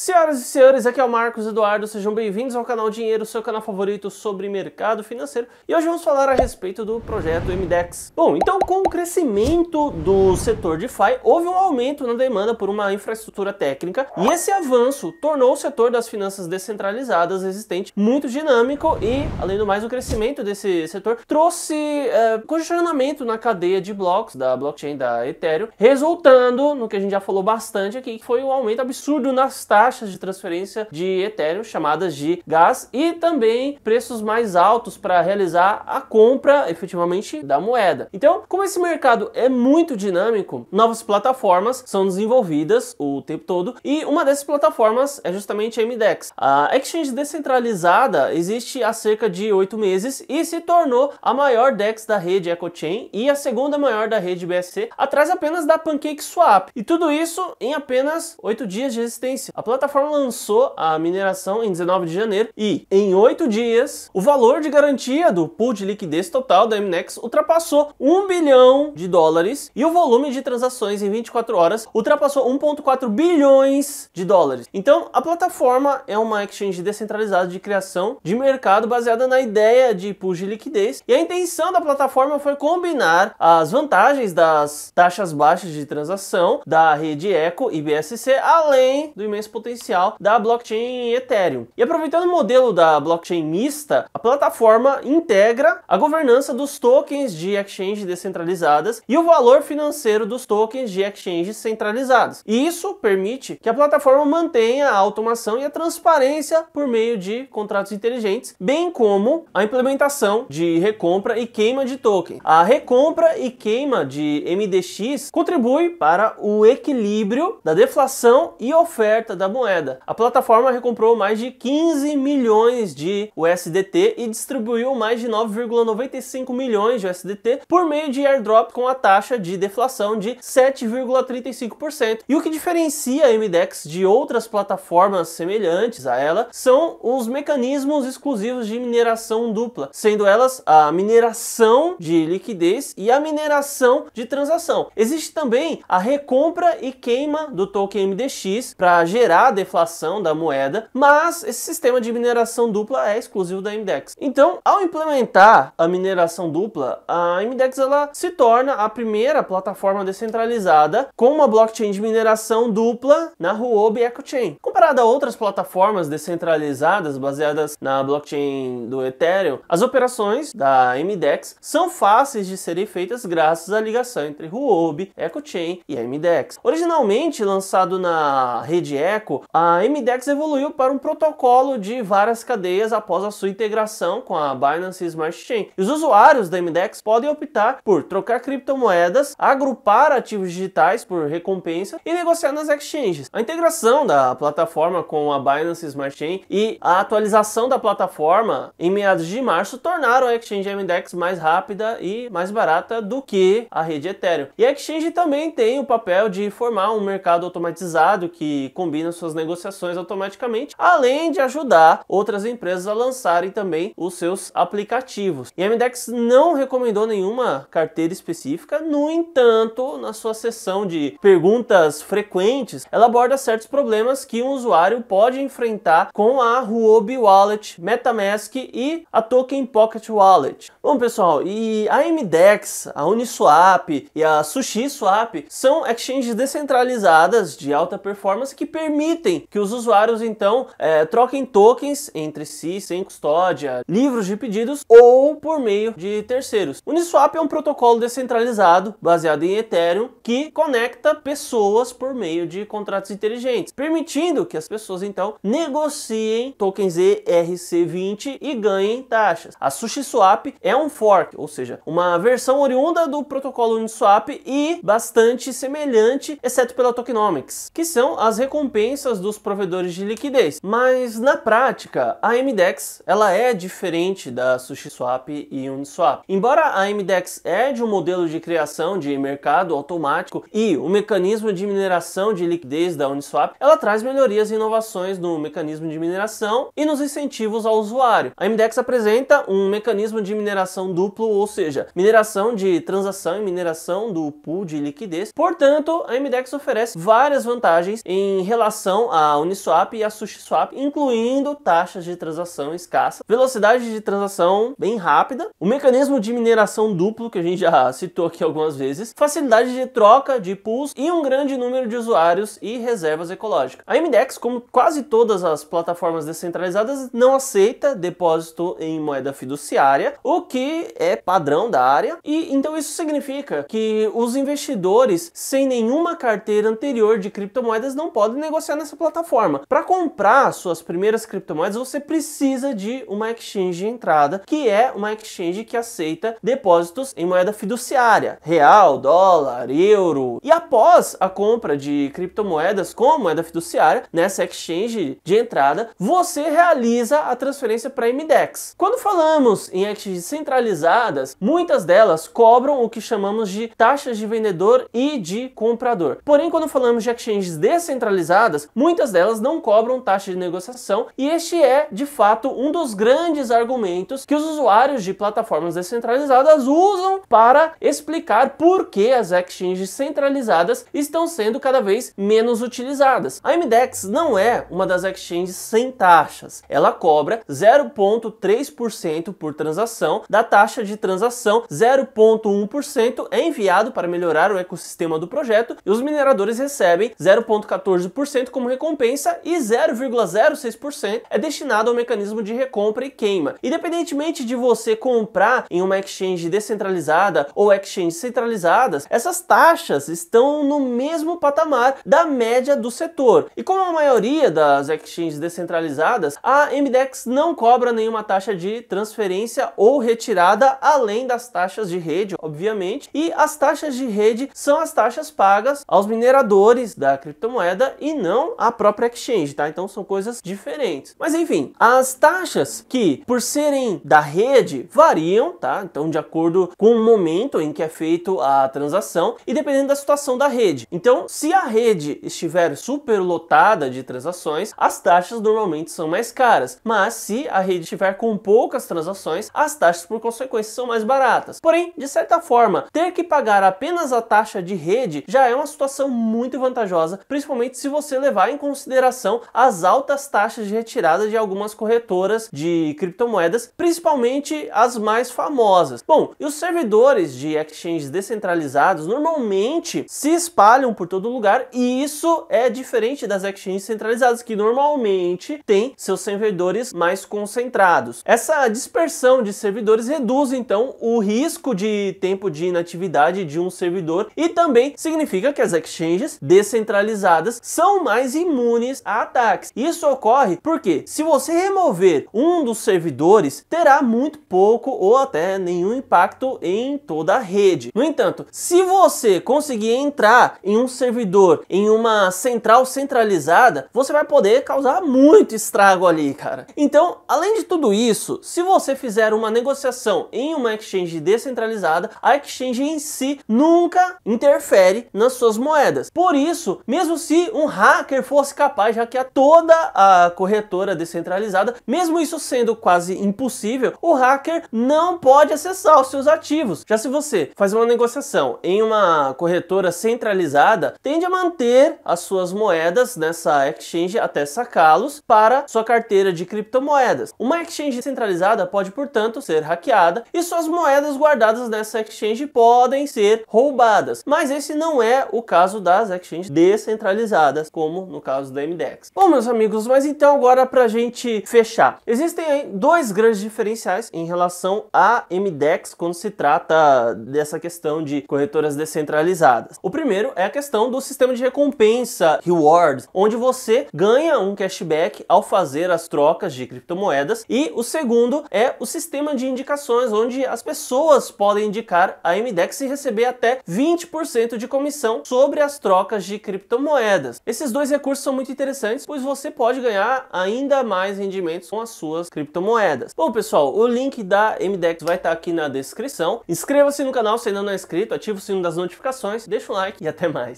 Senhoras e senhores, aqui é o Marcos Eduardo, sejam bem-vindos ao canal Dinheiro, seu canal favorito sobre mercado financeiro. E hoje vamos falar a respeito do projeto MDEX. Bom, então com o crescimento do setor DeFi, houve um aumento na demanda por uma infraestrutura técnica e esse avanço tornou o setor das finanças descentralizadas existente muito dinâmico e, além do mais, o crescimento desse setor trouxe é, congestionamento na cadeia de blocos da blockchain da Ethereum, resultando no que a gente já falou bastante aqui, que foi um aumento absurdo nas taxas taxas de transferência de Ethereum chamadas de gas e também preços mais altos para realizar a compra efetivamente da moeda. Então, como esse mercado é muito dinâmico, novas plataformas são desenvolvidas o tempo todo e uma dessas plataformas é justamente a MDEX. A exchange descentralizada existe há cerca de oito meses e se tornou a maior DEX da rede EcoChain e a segunda maior da rede BSC, atrás apenas da PancakeSwap. E tudo isso em apenas oito dias de existência. A plataforma lançou a mineração em 19 de janeiro e, em oito dias, o valor de garantia do pool de liquidez total da MNEX ultrapassou 1 bilhão de dólares e o volume de transações em 24 horas ultrapassou 1,4 bilhões de dólares. Então, a plataforma é uma exchange descentralizada de criação de mercado baseada na ideia de pool de liquidez e a intenção da plataforma foi combinar as vantagens das taxas baixas de transação da rede Eco e BSC, além do imenso potencial da blockchain Ethereum. E aproveitando o modelo da blockchain mista, a plataforma integra a governança dos tokens de exchange descentralizadas e o valor financeiro dos tokens de exchanges centralizadas. E isso permite que a plataforma mantenha a automação e a transparência por meio de contratos inteligentes, bem como a implementação de recompra e queima de token. A recompra e queima de MDX contribui para o equilíbrio da deflação e oferta da da moeda. A plataforma recomprou mais de 15 milhões de USDT e distribuiu mais de 9,95 milhões de USDT por meio de airdrop com a taxa de deflação de 7,35%. E o que diferencia a MDEX de outras plataformas semelhantes a ela são os mecanismos exclusivos de mineração dupla, sendo elas a mineração de liquidez e a mineração de transação. Existe também a recompra e queima do token MDX para gerar a deflação da moeda, mas esse sistema de mineração dupla é exclusivo da MDEX. Então, ao implementar a mineração dupla, a MDEX ela se torna a primeira plataforma descentralizada com uma blockchain de mineração dupla na Huobi EcoChain. Comparada a outras plataformas descentralizadas baseadas na blockchain do Ethereum, as operações da MDEX são fáceis de serem feitas graças à ligação entre Huobi, EcoChain e a MDEX. Originalmente lançado na rede Eco a MDEX evoluiu para um protocolo de várias cadeias após a sua integração com a Binance Smart Chain. os usuários da MDEX podem optar por trocar criptomoedas, agrupar ativos digitais por recompensa e negociar nas exchanges. A integração da plataforma com a Binance Smart Chain e a atualização da plataforma em meados de março tornaram a exchange MDEX mais rápida e mais barata do que a rede Ethereum. E a exchange também tem o papel de formar um mercado automatizado que combina suas negociações automaticamente, além de ajudar outras empresas a lançarem também os seus aplicativos. E a MDEX não recomendou nenhuma carteira específica, no entanto, na sua sessão de perguntas frequentes, ela aborda certos problemas que um usuário pode enfrentar com a Huobi Wallet, MetaMask e a Token Pocket Wallet. Bom, pessoal, e a MDEX, a Uniswap e a SushiSwap são exchanges descentralizadas de alta performance que permitem permitem que os usuários então é, troquem tokens entre si sem custódia, livros de pedidos ou por meio de terceiros. Uniswap é um protocolo descentralizado baseado em Ethereum que conecta pessoas por meio de contratos inteligentes, permitindo que as pessoas então negociem tokens ERC20 e ganhem taxas. A SushiSwap é um fork, ou seja, uma versão oriunda do protocolo Uniswap e bastante semelhante, exceto pela tokenomics, que são as recompensas diferenças dos provedores de liquidez. Mas na prática, a MDEX ela é diferente da SushiSwap e Uniswap. Embora a MDEX é de um modelo de criação de mercado automático e o mecanismo de mineração de liquidez da Uniswap, ela traz melhorias e inovações no mecanismo de mineração e nos incentivos ao usuário. A MDEX apresenta um mecanismo de mineração duplo, ou seja, mineração de transação e mineração do pool de liquidez. Portanto, a MDEX oferece várias vantagens em relação relação à Uniswap e à SushiSwap, incluindo taxas de transação escassa, velocidade de transação bem rápida, o mecanismo de mineração duplo que a gente já citou aqui algumas vezes, facilidade de troca de pools e um grande número de usuários e reservas ecológicas. A MDEX, como quase todas as plataformas descentralizadas, não aceita depósito em moeda fiduciária, o que é padrão da área, e então isso significa que os investidores sem nenhuma carteira anterior de criptomoedas não podem negociar negociar nessa plataforma. Para comprar suas primeiras criptomoedas, você precisa de uma exchange de entrada, que é uma exchange que aceita depósitos em moeda fiduciária, real, dólar, euro. E após a compra de criptomoedas com moeda fiduciária, nessa exchange de entrada, você realiza a transferência para a MDEX. Quando falamos em exchanges centralizadas, muitas delas cobram o que chamamos de taxas de vendedor e de comprador. Porém, quando falamos de exchanges descentralizadas, Muitas delas não cobram taxa de negociação e este é, de fato, um dos grandes argumentos que os usuários de plataformas descentralizadas usam para explicar por que as exchanges centralizadas estão sendo cada vez menos utilizadas. A MDEX não é uma das exchanges sem taxas. Ela cobra 0,3% por transação da taxa de transação, 0,1% é enviado para melhorar o ecossistema do projeto e os mineradores recebem 0,14% como recompensa e 0,06% é destinado ao mecanismo de recompra e queima. Independentemente de você comprar em uma exchange descentralizada ou exchange centralizadas, essas taxas estão no mesmo patamar da média do setor. E como a maioria das exchanges descentralizadas, a MDEX não cobra nenhuma taxa de transferência ou retirada além das taxas de rede, obviamente, e as taxas de rede são as taxas pagas aos mineradores da criptomoeda e não não a própria exchange, tá? Então são coisas diferentes. Mas enfim, as taxas que, por serem da rede, variam, tá? Então, de acordo com o momento em que é feito a transação e dependendo da situação da rede. Então, se a rede estiver superlotada de transações, as taxas normalmente são mais caras. Mas se a rede estiver com poucas transações, as taxas por consequência são mais baratas. Porém, de certa forma, ter que pagar apenas a taxa de rede já é uma situação muito vantajosa, principalmente se você levar levar em consideração as altas taxas de retirada de algumas corretoras de criptomoedas, principalmente as mais famosas. Bom, e os servidores de exchanges descentralizados normalmente se espalham por todo lugar e isso é diferente das exchanges centralizadas que normalmente têm seus servidores mais concentrados. Essa dispersão de servidores reduz então o risco de tempo de inatividade de um servidor e também significa que as exchanges descentralizadas são mais mais imunes a ataques. Isso ocorre porque se você remover um dos servidores, terá muito pouco ou até nenhum impacto em toda a rede. No entanto, se você conseguir entrar em um servidor, em uma central centralizada, você vai poder causar muito estrago ali, cara. Então, além de tudo isso, se você fizer uma negociação em uma exchange descentralizada, a exchange em si nunca interfere nas suas moedas. Por isso, mesmo se um hack fosse capaz de hackear toda a corretora descentralizada. Mesmo isso sendo quase impossível, o hacker não pode acessar os seus ativos. Já se você faz uma negociação em uma corretora centralizada, tende a manter as suas moedas nessa exchange até sacá-los para sua carteira de criptomoedas. Uma exchange centralizada pode, portanto, ser hackeada e suas moedas guardadas nessa exchange podem ser roubadas. Mas esse não é o caso das exchanges descentralizadas, como como no caso da MDX. Bom, meus amigos, mas então agora para a gente fechar. Existem dois grandes diferenciais em relação à MDEX quando se trata dessa questão de corretoras descentralizadas. O primeiro é a questão do sistema de recompensa, rewards, onde você ganha um cashback ao fazer as trocas de criptomoedas. E o segundo é o sistema de indicações, onde as pessoas podem indicar a MDEX e receber até 20% de comissão sobre as trocas de criptomoedas. Esses dois recursos são muito interessantes, pois você pode ganhar ainda mais rendimentos com as suas criptomoedas. Bom, pessoal, o link da MDEX vai estar tá aqui na descrição. Inscreva-se no canal se ainda não é inscrito, ative o sino das notificações, deixa um like e até mais.